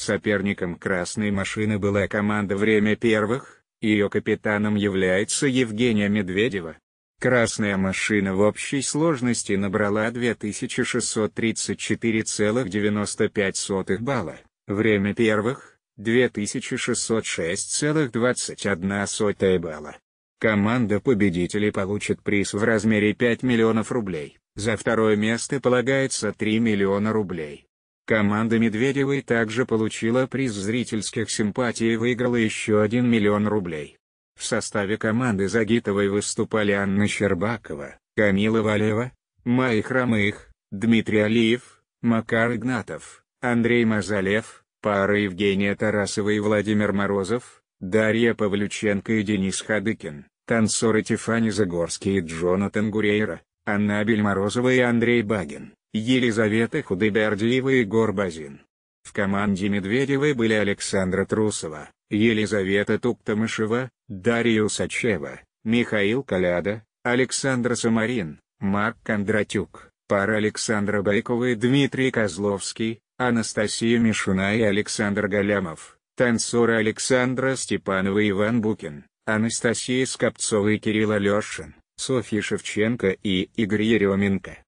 Соперником красной машины была команда «Время первых», ее капитаном является Евгения Медведева. Красная машина в общей сложности набрала 2634,95 балла, время первых – 2606,21 балла. Команда победителей получит приз в размере 5 миллионов рублей, за второе место полагается 3 миллиона рублей. Команда Медведевой также получила приз зрительских симпатий и выиграла еще 1 миллион рублей. В составе команды Загитовой выступали Анна Щербакова, Камила Валева, Майя Хромых, Дмитрий Алиев, Макар Игнатов, Андрей Мазалев, пара Евгения Тарасова и Владимир Морозов, Дарья Павлюченко и Денис Хадыкин, танцоры Тифани Загорский и Джонатан Гурейра, Анна Абель Морозова и Андрей Багин. Елизавета Худыбердиева и Горбазин. В команде Медведевой были Александра Трусова, Елизавета Туктамышева, Дарья Усачева, Михаил Коляда, Александр Самарин, Марк Кондратюк, пара Александра Байкова и Дмитрий Козловский, Анастасия Мишуна и Александр Галямов, танцоры Александра Степанова и Иван Букин, Анастасия Скопцова и Кирилл Алешин, Софья Шевченко и Игорь Еременко.